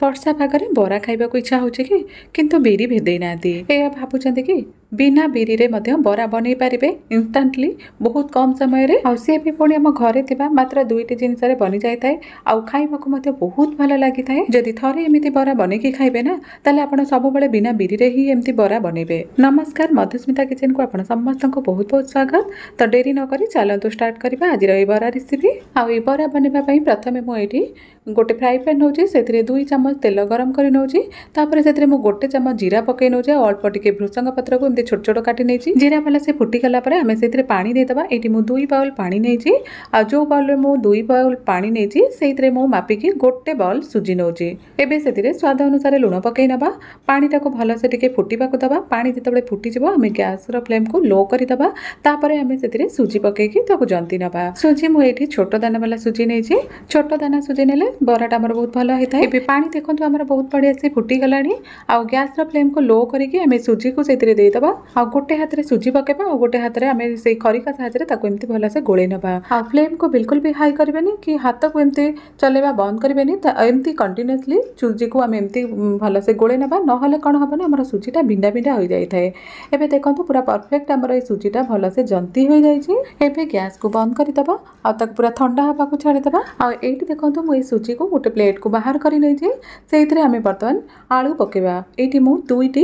ବର୍ଷା ପାଗରେ ବରା ଖାଇବାକୁ ଇଚ୍ଛା ହେଉଛି କି କିନ୍ତୁ ବିରି ଭେଦେଇ ନାହାନ୍ତି ଏହା ଭାବୁଛନ୍ତି କି ବିନା ବିରିରେ ମଧ୍ୟ ବରା ବନେଇ ପାରିବେ ଇନଷ୍ଟାଣ୍ଟଲି ବହୁତ କମ୍ ସମୟରେ ଆଉ ସିଏ ବି ପୁଣି ଆମ ଘରେ ଥିବା ମାତ୍ର ଦୁଇଟି ଜିନିଷରେ ବନିଯାଇଥାଏ ଆଉ ଖାଇବାକୁ ମଧ୍ୟ ବହୁତ ଭଲ ଲାଗିଥାଏ ଯଦି ଥରେ ଏମିତି ବରା ବନେଇକି ଖାଇବେ ନା ତାହେଲେ ଆପଣ ସବୁବେଳେ ବିନା ବିରିରେ ହିଁ ଏମିତି ବରା ବନେଇବେ ନମସ୍କାର ମଧୁସ୍ମିତା କିଚେନ୍କୁ ଆପଣ ସମସ୍ତଙ୍କୁ ବହୁତ ବହୁତ ସ୍ୱାଗତ ତ ଡେରି ନ କରି ଚାଲନ୍ତୁ ଷ୍ଟାର୍ଟ କରିବା ଆଜିର ଏଇ ବରା ରେସିପି ଆଉ ଏଇ ବରା ବନେଇବା ପାଇଁ ପ୍ରଥମେ ମୁଁ ଏଇଠି ଗୋଟେ ଫ୍ରାଏ ପ୍ୟାନ୍ ନେଉଛି ସେଥିରେ ଦୁଇ ଚାମଚ ତେଲ ଗରମ କରି ନେଉଛି ତାପରେ ସେଥିରେ ମୁଁ ଗୋଟେ ଚାମଚ ଜିରା ପକାଇ ନେଉଛି ଆଉ ଅଳ୍ପ ଟିକେ ଭୃସଙ୍ଗ ପତ୍ରକୁ ଏମିତି ଛୋଟ ଛୋଟ କାଟି ନେଇଛି ଜିରା ଭଲ ସେ ଫୁଟିଗଲା ପରେ ଆମେ ସେଥିରେ ପାଣି ଦେଇଦେବା ଏଇଠି ମୁଁ ଦୁଇ ବାଉଲ୍ ପାଣି ନେଇଛି ଆଉ ଯେଉଁ ବାଉଲ୍ରେ ମୁଁ ଦୁଇ ବାଉଲ୍ ପାଣି ନେଇଛି ସେଇଥିରେ ମୁଁ ମାପିକି ଗୋଟେ ବାଉଲ୍ ସୁଜି ନେଉଛି ଏବେ ସେଥିରେ ସ୍ୱାଦ ଅନୁସାରେ ଲୁଣ ପକାଇ ନେବା ପାଣିଟାକୁ ଭଲସେ ଟିକେ ଫୁଟିବାକୁ ଦେବା ପାଣି ଯେତେବେଳେ ଫୁଟିଯିବ ଆମେ ଗ୍ୟାସ୍ର ଫ୍ଲେମ୍କୁ ଲୋ କରିଦେବା ତାପରେ ଆମେ ସେଥିରେ ସୁଜି ପକାଇକି ତାକୁ ଜନ୍ତି ନେବା ସୁଜି ମୁଁ ଏଇଠି ଛୋଟ ଦାନା ବାଲା ସୁଜି ନେଇଛି ଛୋଟ ଦାନା ସୁଜି ନେଲେ ବରାଟା ଆମର ବହୁତ ଭଲ ହେଇଥାଏ ଏବେ ପାଣି ଦେଖନ୍ତୁ ଆମର ବହୁତ ବଢ଼ିଆ ସେ ଫୁଟିଗଲାଣି ଆଉ ଗ୍ୟାସ୍ର ଫ୍ଲେମ୍କୁ ଲୋ କରିକି ଆମେ ସୁଜିକୁ ସେଥିରେ ଦେଇଦେବା आ गोटे हाथ में सुझी पक आ गोटे हाथ में आम से खरिका साम भलासे गोल आ फ्लेम को बिलकुल भी हाई करें कि हाथ को एमती चलने बंद करें एमती कंटिन्यूसली सुजी को आम एम भलसे गोल ना ना कौन हम ना सुजीटा भिंडा भिंडा हो जाए देखो पूरा परफेक्ट आम सुजीटा भलसे जंती हो जाए गैस को बंद करदे आक थंडा हाँ छाड़देव आई देखो मुझे सुजी को गोटे प्लेट को बाहर करें बर्तमान आलु पकेबा ये मुझे दुईट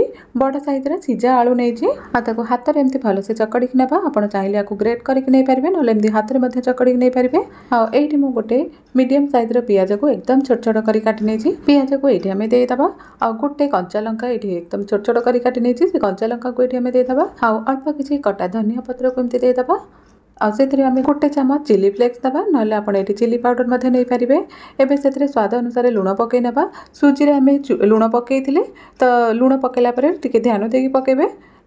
बड़ सजा आलु नहीं ଦେଇଛି ଆଉ ତାକୁ ହାତରେ ଏମିତି ଭଲସେ ଚକଡ଼ିକି ନେବା ଆପଣ ଚାହିଁଲେ ଆକୁ ଗ୍ରେଟ୍ କରିକି ନେଇପାରିବେ ନହେଲେ ଏମିତି ହାତରେ ମଧ୍ୟ ଚକଡ଼ିକି ନେଇପାରିବେ ଆଉ ଏଇଠି ମୁଁ ଗୋଟେ ମିଡ଼ିୟମ୍ ସାଇଜ୍ର ପିଆଜକୁ ଏକଦମ ଛୋଟ ଛୋଟ କରି କାଟି ନେଇଛି ପିଆଜକୁ ଏଇଠି ଆମେ ଦେଇଦେବା ଆଉ ଗୋଟେ କଞ୍ଚା ଲଙ୍କା ଏଇଠି ଏକଦମ ଛୋଟ ଛୋଟ କରି କାଟି ନେଇଛି ସେ କଞ୍ଚା ଲଙ୍କାକୁ ଏଇଠି ଆମେ ଦେଇଦେବା ଆଉ ଅଳ୍ପ କିଛି କଟା ଧନିଆ ପତ୍ରକୁ ଏମିତି ଦେଇଦେବା ଆଉ ସେଥିରେ ଆମେ ଗୋଟେ ଚାମଚ ଚିଲି ଫ୍ଲେକ୍ସ ଦେବା ନହେଲେ ଆପଣ ଏଠି ଚିଲି ପାଉଡ଼ର ମଧ୍ୟ ନେଇପାରିବେ ଏବେ ସେଥିରେ ସ୍ୱାଦ ଅନୁସାରେ ଲୁଣ ପକାଇ ନେବା ସୁଜିରେ ଆମେ ଲୁଣ ପକାଇଥିଲେ ତ ଲୁଣ ପକାଇଲା ପରେ ଟିକେ ଧ୍ୟାନ ଦେଇକି ପକାଇବେ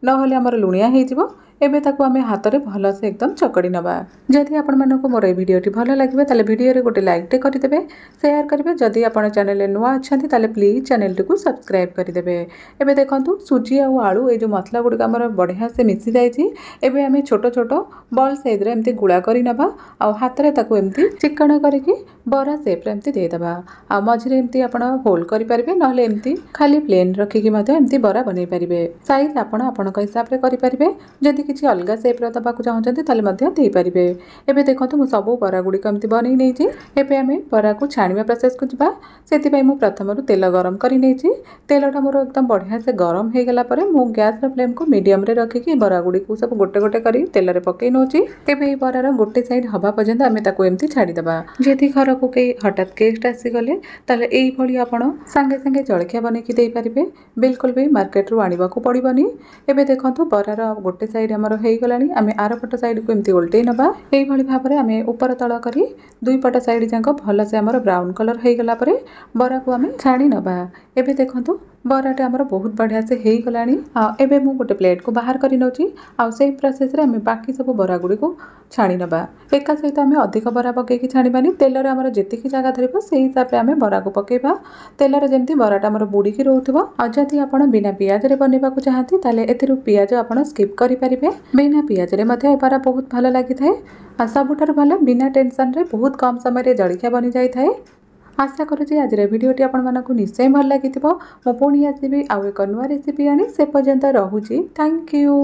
ନହେଲେ ଆମର ଲୁଣିଆ ହୋଇଯିବ ଏବେ ତାକୁ ଆମେ ହାତରେ ଭଲସେ ଏକଦମ୍ ଚକଡ଼ି ନେବା ଯଦି ଆପଣମାନଙ୍କୁ ମୋର ଏହି ଭିଡ଼ିଓଟି ଭଲ ଲାଗିବ ତାହେଲେ ଭିଡ଼ିଓରେ ଗୋଟେ ଲାଇକ୍ଟେ କରିଦେବେ ସେୟାର କରିବେ ଯଦି ଆପଣ ଚ୍ୟାନେଲରେ ନୂଆ ଅଛନ୍ତି ତାହେଲେ ପ୍ଲିଜ୍ ଚ୍ୟାନେଲଟିକୁ ସବସ୍କ୍ରାଇବ୍ କରିଦେବେ ଏବେ ଦେଖନ୍ତୁ ସୁଜି ଆଉ ଆଳୁ ଏ ଯେଉଁ ମସଲା ଗୁଡ଼ିକ ଆମର ବଢ଼ିଆ ସେ ମିଶିଯାଇଛି ଏବେ ଆମେ ଛୋଟ ଛୋଟ ବଲ୍ ସାଇଜ୍ରେ ଏମିତି ଗୁଳା କରି ନେବା ଆଉ ହାତରେ ତାକୁ ଏମିତି ଚିକଣ କରିକି ବରା ସେପ୍ରେ ଏମିତି ଦେଇଦେବା ଆଉ ମଝିରେ ଏମିତି ଆପଣ ହୋଲ୍ କରିପାରିବେ ନହେଲେ ଏମିତି ଖାଲି ପ୍ଲେନ୍ ରଖିକି ମଧ୍ୟ ଏମିତି ବରା ବନେଇ ପାରିବେ ସାଇଜ୍ ଆପଣ ଆପଣଙ୍କ ହିସାବରେ କରିପାରିବେ ଯଦି କିଛି ଅଲଗା ସେପ୍ର ଦେବାକୁ ଚାହୁଁଛନ୍ତି ତାହେଲେ ମଧ୍ୟ ଦେଇପାରିବେ ଏବେ ଦେଖନ୍ତୁ ମୁଁ ସବୁ ବରାଗୁଡ଼ିକ ଏମିତି ବନେଇ ନେଇଛି ଏବେ ଆମେ ବରାକୁ ଛାଣିବା ପ୍ରୋସେସ୍କୁ ଯିବା ସେଥିପାଇଁ ମୁଁ ପ୍ରଥମରୁ ତେଲ ଗରମ କରି ନେଇଛି ତେଲଟା ମୋର ଏକଦମ ବଢ଼ିଆ ସେ ଗରମ ହେଇଗଲା ପରେ ମୁଁ ଗ୍ୟାସ୍ର ଫ୍ଲେମ୍କୁ ମିଡ଼ିୟମ୍ରେ ରଖିକି ବରାଗୁଡ଼ିକୁ ସବୁ ଗୋଟେ ଗୋଟେ କରି ତେଲରେ ପକାଇ ନେଉଛି ଏବେ ଏହି ବରାର ଗୋଟେ ସାଇଡ଼୍ ହେବା ପର୍ଯ୍ୟନ୍ତ ଆମେ ତାକୁ ଏମିତି ଛାଡ଼ିଦେବା ଯଦି ଘରକୁ କେହି ହଠାତ୍ ଗେଷ୍ଟ ଆସିଗଲେ ତାହେଲେ ଏଇଭଳି ଆପଣ ସାଙ୍ଗେ ସାଙ୍ଗେ ଜଳଖିଆ ବନେଇକି ଦେଇପାରିବେ ବିଲକୁଲ ବି ମାର୍କେଟରୁ ଆଣିବାକୁ ପଡ଼ିବନି ଏବେ ଦେଖନ୍ତୁ ବରାର ଗୋଟେ ସାଇଡ଼୍ ଆମର ହୋଇଗଲାଣି ଆମେ ଆରପଟ ସାଇଡ଼କୁ ଏମିତି ଓଲଟେଇ ନେବା ଏଇଭଳି ଭାବରେ ଆମେ ଉପର ତଳ କରି ଦୁଇପଟ ସାଇଡ଼ ଯାକ ଭଲସେ ଆମର ବ୍ରାଉନ୍ କଲର୍ ହୋଇଗଲା ପରେ ବରାକୁ ଆମେ ଛାଣି ନେବା ଏବେ ଦେଖନ୍ତୁ बराटा आमर बहुत बढ़िया से होगला एवं मुझे गोटे प्लेट को बाहर प्रोसेस बाकी सब बरा गुड़ को छाणी ना एका सहित आम अधिक बरा पकईक छाणवानी तेल रहा जी जगह धरव से हिसाब से आम बरा को पकईवा तेल रमी बराटा बुड़ी की रोथ आदि आपड़ बिना पिजरे बनवा चाहती तेल एज आप स्कीप करेंगे बिना पिजरे बरा बहुत भल लगी सबुठ भल बिना टेनसन बहुत कम समय जलखिया बनी जाए ଆଶା କରୁଛି ଆଜିର ଭିଡ଼ିଓଟି ଆପଣମାନଙ୍କୁ ନିଶ୍ଚୟ ଭଲ ଲାଗିଥିବ ମୁଁ ପୁଣି ଆସିବି ଆଉ ଏକ ନୂଆ ରେସିପି ଆଣି ସେ ପର୍ଯ୍ୟନ୍ତ ରହୁଛି ଥ୍ୟାଙ୍କ ୟୁ